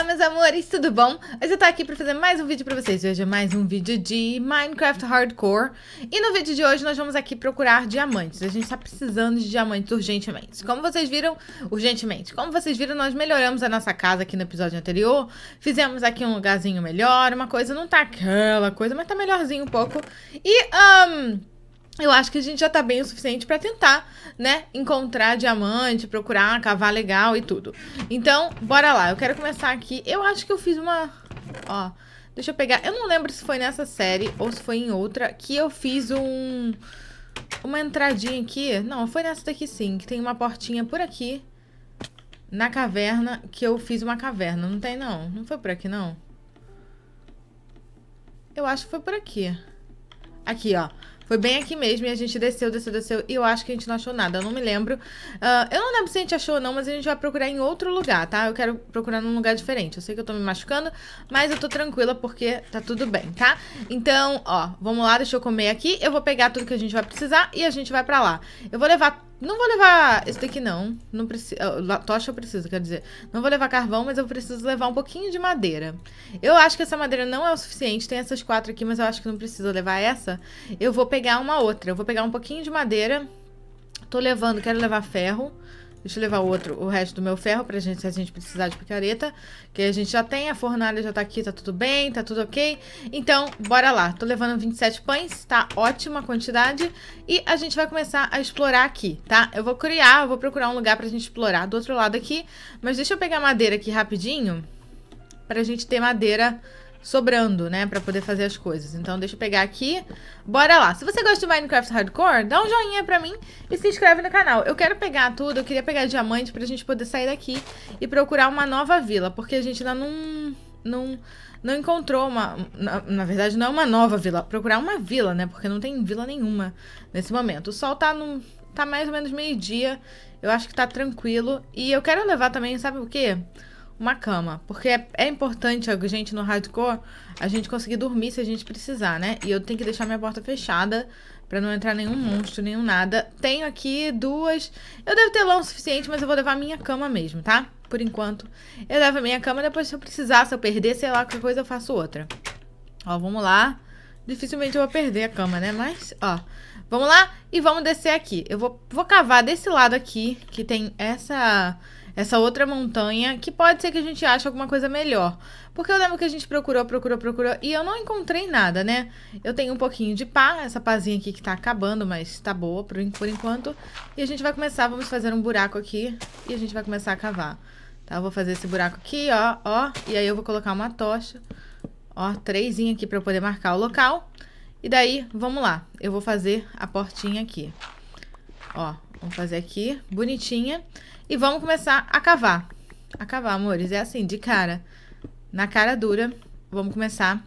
Olá, ah, meus amores, tudo bom? Hoje eu tô aqui pra fazer mais um vídeo pra vocês. Hoje é mais um vídeo de Minecraft Hardcore. E no vídeo de hoje nós vamos aqui procurar diamantes. A gente tá precisando de diamantes urgentemente. Como vocês viram, urgentemente, como vocês viram, nós melhoramos a nossa casa aqui no episódio anterior. Fizemos aqui um lugarzinho melhor, uma coisa não tá aquela coisa, mas tá melhorzinho um pouco. E, um eu acho que a gente já tá bem o suficiente para tentar, né, encontrar diamante, procurar, cavar legal e tudo. Então, bora lá. Eu quero começar aqui. Eu acho que eu fiz uma, ó, deixa eu pegar. Eu não lembro se foi nessa série ou se foi em outra que eu fiz um uma entradinha aqui. Não, foi nessa daqui sim, que tem uma portinha por aqui na caverna que eu fiz uma caverna. Não tem não. Não foi por aqui não. Eu acho que foi por aqui. Aqui, ó. Foi bem aqui mesmo e a gente desceu, desceu, desceu. E eu acho que a gente não achou nada. Eu não me lembro. Uh, eu não lembro se a gente achou ou não, mas a gente vai procurar em outro lugar, tá? Eu quero procurar num lugar diferente. Eu sei que eu tô me machucando, mas eu tô tranquila porque tá tudo bem, tá? Então, ó, vamos lá, deixa eu comer aqui. Eu vou pegar tudo que a gente vai precisar e a gente vai pra lá. Eu vou levar não vou levar isso daqui, não. não preci... Tocha eu preciso, quer dizer. Não vou levar carvão, mas eu preciso levar um pouquinho de madeira. Eu acho que essa madeira não é o suficiente. Tem essas quatro aqui, mas eu acho que não precisa levar essa. Eu vou pegar uma outra. Eu vou pegar um pouquinho de madeira. Tô levando, quero levar ferro. Ferro. Deixa eu levar o outro, o resto do meu ferro pra gente, se a gente precisar de picareta. Que a gente já tem, a fornalha já tá aqui, tá tudo bem, tá tudo ok. Então, bora lá. Tô levando 27 pães, tá ótima quantidade. E a gente vai começar a explorar aqui, tá? Eu vou criar, eu vou procurar um lugar pra gente explorar do outro lado aqui. Mas deixa eu pegar madeira aqui rapidinho. Pra gente ter madeira sobrando, né, para poder fazer as coisas. Então deixa eu pegar aqui. Bora lá. Se você gosta de Minecraft Hardcore, dá um joinha pra mim e se inscreve no canal. Eu quero pegar tudo, eu queria pegar diamante pra gente poder sair daqui e procurar uma nova vila, porque a gente ainda não não não encontrou uma na, na verdade não é uma nova vila, procurar uma vila, né, porque não tem vila nenhuma nesse momento. O sol tá no, tá mais ou menos meio-dia. Eu acho que tá tranquilo e eu quero levar também, sabe o quê? uma cama. Porque é, é importante a gente no hardcore a gente conseguir dormir se a gente precisar, né? E eu tenho que deixar minha porta fechada para não entrar nenhum monstro, nenhum nada. Tenho aqui duas. Eu devo ter lã o suficiente, mas eu vou levar a minha cama mesmo, tá? Por enquanto. Eu levo a minha cama, depois se eu precisar, se eu perder, sei lá, qualquer coisa eu faço outra. Ó, vamos lá. Dificilmente eu vou perder a cama, né? Mas, ó. Vamos lá e vamos descer aqui. Eu vou, vou cavar desse lado aqui, que tem essa essa outra montanha, que pode ser que a gente ache alguma coisa melhor. Porque eu lembro que a gente procurou, procurou, procurou, e eu não encontrei nada, né? Eu tenho um pouquinho de pá, essa pazinha aqui que tá acabando, mas tá boa por, por enquanto. E a gente vai começar, vamos fazer um buraco aqui, e a gente vai começar a cavar. Tá, eu vou fazer esse buraco aqui, ó, ó, e aí eu vou colocar uma tocha, ó, trêsinha aqui pra eu poder marcar o local. E daí, vamos lá, eu vou fazer a portinha aqui. Ó, vamos fazer aqui, bonitinha. E vamos começar a cavar. A cavar, amores. É assim, de cara. Na cara dura. Vamos começar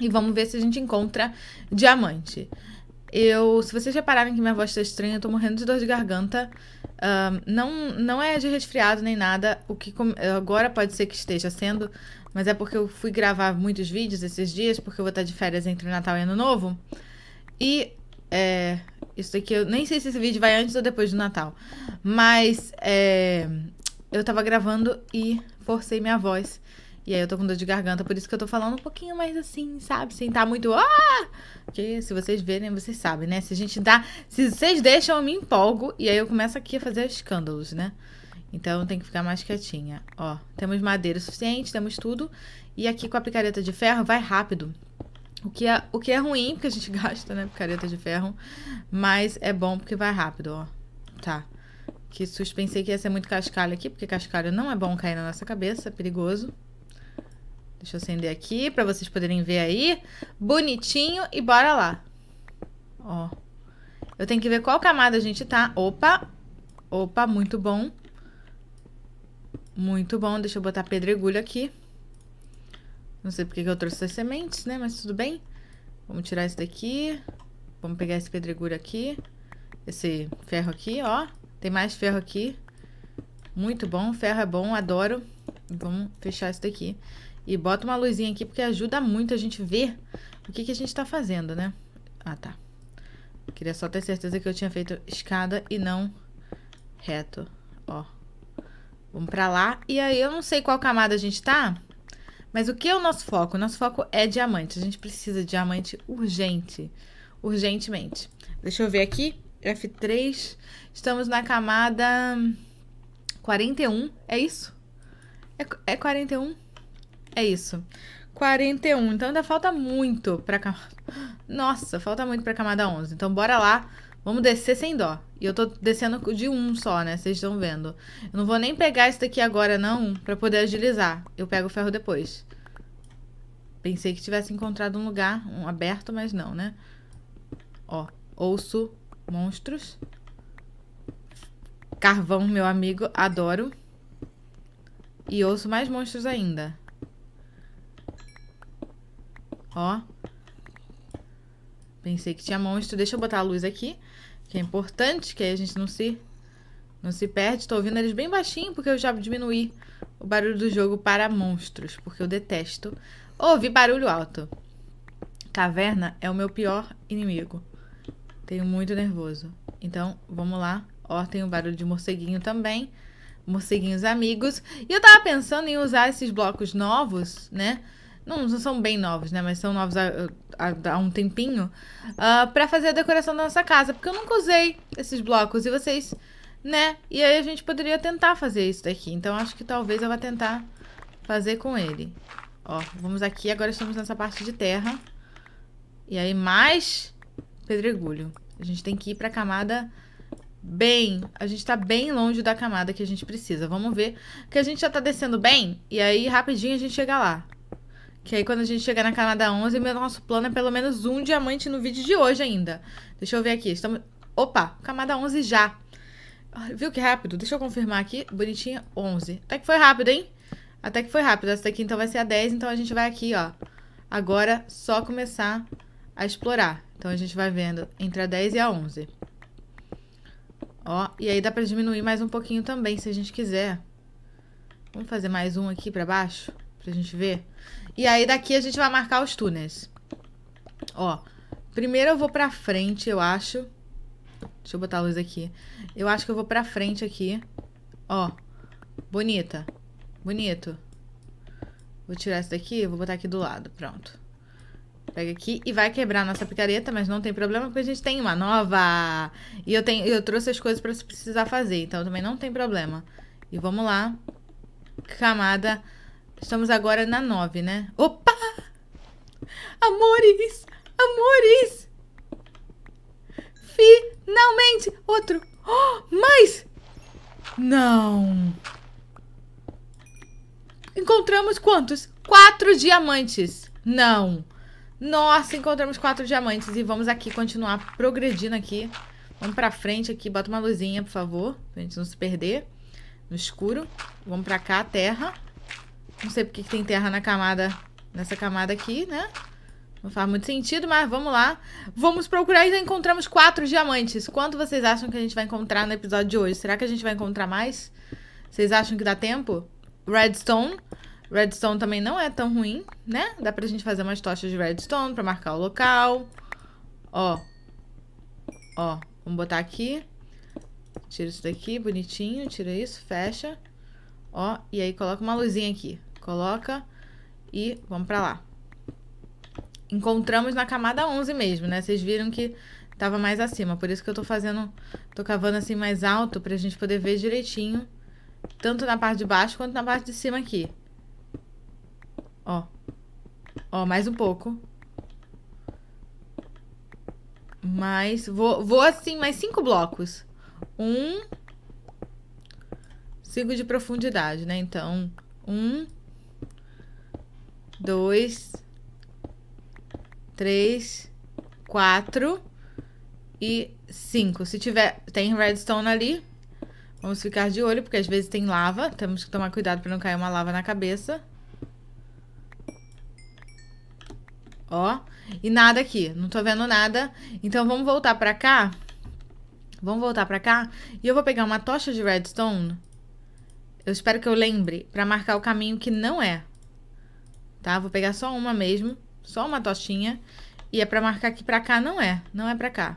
e vamos ver se a gente encontra diamante. Eu, se vocês repararem que minha voz está estranha, eu tô morrendo de dor de garganta. Uh, não, não é de resfriado nem nada. O que agora pode ser que esteja sendo, mas é porque eu fui gravar muitos vídeos esses dias, porque eu vou estar tá de férias entre Natal e Ano Novo. E é, isso daqui eu nem sei se esse vídeo vai antes ou depois do Natal. Mas é, eu tava gravando e forcei minha voz. E aí eu tô com dor de garganta, por isso que eu tô falando um pouquinho mais assim, sabe? Sem tá muito. Ah! Porque se vocês verem, vocês sabem, né? Se a gente dá. Se vocês deixam, eu me empolgo. E aí eu começo aqui a fazer escândalos, né? Então tem que ficar mais quietinha. Ó, temos madeira suficiente, temos tudo. E aqui com a picareta de ferro vai rápido. O que, é, o que é ruim, porque a gente gasta, né? Picareta de ferro. Mas é bom porque vai rápido, ó. Tá. Que suspensei que ia ser muito cascalho aqui, porque cascalho não é bom cair na nossa cabeça, é perigoso. Deixa eu acender aqui para vocês poderem ver aí. Bonitinho e bora lá. Ó. Eu tenho que ver qual camada a gente tá. Opa. Opa, muito bom. Muito bom. Deixa eu botar pedregulho aqui. Não sei porque que eu trouxe as sementes, né? Mas tudo bem. Vamos tirar isso daqui. Vamos pegar esse pedregulho aqui. Esse ferro aqui, ó. Tem mais ferro aqui. Muito bom. Ferro é bom, adoro. Vamos fechar isso daqui. E bota uma luzinha aqui, porque ajuda muito a gente ver o que, que a gente tá fazendo, né? Ah, tá. Queria só ter certeza que eu tinha feito escada e não reto. Ó. Vamos pra lá. E aí, eu não sei qual camada a gente tá. Mas o que é o nosso foco? O nosso foco é diamante. A gente precisa de diamante urgente. Urgentemente. Deixa eu ver aqui. F3. Estamos na camada 41. É isso? É, é 41? É isso. 41. Então ainda falta muito pra camada. Nossa, falta muito pra camada 11. Então bora lá Vamos descer sem dó. E eu tô descendo de um só, né? Vocês estão vendo. Eu não vou nem pegar isso daqui agora, não, pra poder agilizar. Eu pego o ferro depois. Pensei que tivesse encontrado um lugar, um aberto, mas não, né? Ó, ouço monstros. Carvão, meu amigo, adoro. E ouço mais monstros ainda. Ó. Pensei que tinha monstro. Deixa eu botar a luz aqui. Que é importante, que aí a gente não se, não se perde. Tô ouvindo eles bem baixinho, porque eu já diminuí o barulho do jogo para monstros, porque eu detesto ouvir barulho alto. Caverna é o meu pior inimigo. Tenho muito nervoso. Então, vamos lá. Ó, tem o barulho de morceguinho também. Morceguinhos amigos. E eu tava pensando em usar esses blocos novos, né? Não, não são bem novos, né? Mas são novos há, há, há um tempinho. Uh, ah, para fazer a decoração da nossa casa. Porque eu nunca usei esses blocos. E vocês, né? E aí a gente poderia tentar fazer isso daqui. Então acho que talvez eu vá tentar fazer com ele. Ó, vamos aqui. Agora estamos nessa parte de terra. E aí mais pedregulho. A gente tem que ir pra camada bem... A gente tá bem longe da camada que a gente precisa. Vamos ver que a gente já tá descendo bem. E aí rapidinho a gente chega lá. Que aí quando a gente chegar na camada 11, meu nosso plano é pelo menos um diamante no vídeo de hoje ainda. Deixa eu ver aqui. Estamos... Opa, camada 11 já. Ah, viu que rápido? Deixa eu confirmar aqui. Bonitinha, 11. Até que foi rápido, hein? Até que foi rápido. Essa daqui então vai ser a 10, então a gente vai aqui, ó. Agora só começar a explorar. Então a gente vai vendo entre a 10 e a 11. Ó, e aí dá pra diminuir mais um pouquinho também, se a gente quiser. Vamos fazer mais um aqui pra baixo? pra gente ver. E aí daqui a gente vai marcar os túneis. Ó, primeiro eu vou pra frente, eu acho. Deixa eu botar a luz aqui. Eu acho que eu vou pra frente aqui. Ó, bonita. Bonito. Vou tirar isso daqui, vou botar aqui do lado, pronto. Pega aqui e vai quebrar a nossa picareta, mas não tem problema porque a gente tem uma nova. E eu, tenho, eu trouxe as coisas pra se precisar fazer, então também não tem problema. E vamos lá. Camada Estamos agora na 9, né? Opa! Amores! Amores! Finalmente! Outro! Oh, mais! Não! Encontramos quantos? Quatro diamantes! Não! Nossa, encontramos quatro diamantes e vamos aqui continuar progredindo aqui. Vamos pra frente aqui, bota uma luzinha, por favor, pra gente não se perder no escuro. Vamos pra cá, terra. Não sei porque que tem terra na camada, nessa camada aqui, né? Não faz muito sentido, mas vamos lá. Vamos procurar e já encontramos quatro diamantes. Quanto vocês acham que a gente vai encontrar no episódio de hoje? Será que a gente vai encontrar mais? Vocês acham que dá tempo? Redstone. Redstone também não é tão ruim, né? Dá pra gente fazer umas tochas de redstone pra marcar o local. Ó. Ó. Vamos botar aqui. Tira isso daqui, bonitinho. Tira isso, fecha. Ó, e aí coloca uma luzinha aqui. Coloca e vamos para lá. Encontramos na camada 11 mesmo, né? Vocês viram que tava mais acima, por isso que eu tô fazendo, tô cavando assim mais alto pra gente poder ver direitinho, tanto na parte de baixo quanto na parte de cima aqui. Ó. Ó, mais um pouco. Mais, vou, vou assim, mais cinco blocos. Um, sigo de profundidade, né? Então, um, dois, três, quatro e cinco. Se tiver, tem redstone ali. Vamos ficar de olho, porque às vezes tem lava. Temos que tomar cuidado para não cair uma lava na cabeça. Ó, e nada aqui. Não tô vendo nada. Então vamos voltar para cá. Vamos voltar para cá. E eu vou pegar uma tocha de redstone. Eu espero que eu lembre para marcar o caminho que não é tá? Vou pegar só uma mesmo, só uma tostinha. E é pra marcar que pra cá não é, não é pra cá.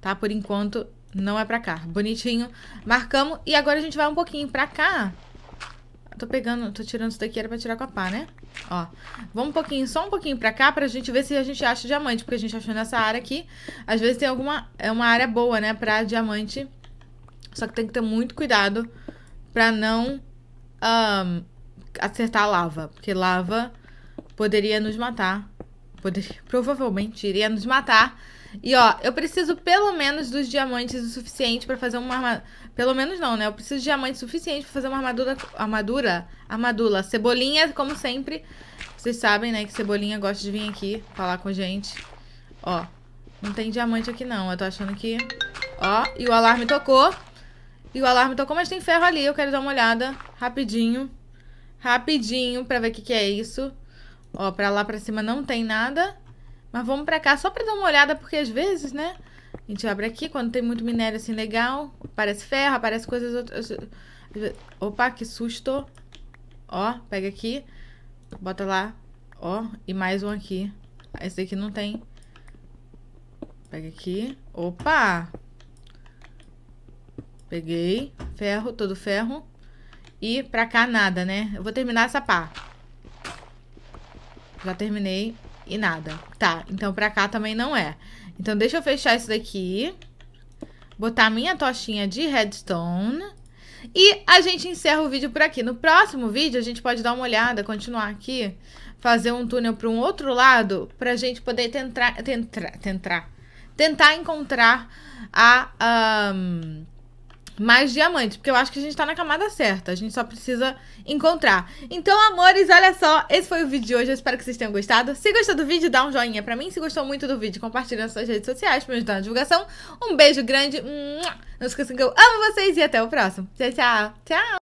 Tá? Por enquanto, não é pra cá. Bonitinho. Marcamos. E agora a gente vai um pouquinho pra cá. Tô pegando, tô tirando isso daqui, era pra tirar com a pá, né? Ó, vamos um pouquinho, só um pouquinho pra cá pra gente ver se a gente acha diamante, porque a gente achou nessa área aqui. Às vezes tem alguma, é uma área boa, né, pra diamante. Só que tem que ter muito cuidado pra não um, acertar lava, porque lava poderia nos matar. Poderia, provavelmente iria nos matar. E ó, eu preciso pelo menos dos diamantes o suficiente para fazer uma armadura. Pelo menos não, né? Eu preciso de diamantes suficiente para fazer uma armadura. Armadura? Armadura. Cebolinha, como sempre. Vocês sabem, né? Que cebolinha gosta de vir aqui falar com a gente. Ó, não tem diamante aqui não. Eu tô achando que. Ó, e o alarme tocou. E o alarme tocou, mas tem ferro ali. Eu quero dar uma olhada rapidinho rapidinho para ver o que, que é isso. Ó, para lá para cima não tem nada. Mas vamos para cá só para dar uma olhada, porque às vezes, né? A gente abre aqui, quando tem muito minério assim legal, parece ferro, parece coisas outras. Opa, que susto. Ó, pega aqui, bota lá. Ó, e mais um aqui. Esse aqui não tem. Pega aqui. Opa! Peguei. Ferro, todo ferro. E pra cá nada, né? Eu vou terminar essa pá. Já terminei e nada. Tá, então pra cá também não é. Então deixa eu fechar isso daqui. Botar minha tochinha de redstone. E a gente encerra o vídeo por aqui. No próximo vídeo a gente pode dar uma olhada, continuar aqui. Fazer um túnel para um outro lado pra gente poder tentar... Tentar... Tentar, tentar encontrar a... Um, mais diamante, porque eu acho que a gente tá na camada certa, a gente só precisa encontrar. Então, amores, olha só, esse foi o vídeo de hoje, eu espero que vocês tenham gostado. Se gostou do vídeo, dá um joinha pra mim, se gostou muito do vídeo, compartilha nas suas redes sociais pra me ajudar na divulgação. Um beijo grande, não esqueçam que eu amo vocês e até o próximo. Tchau, tchau! Tchau!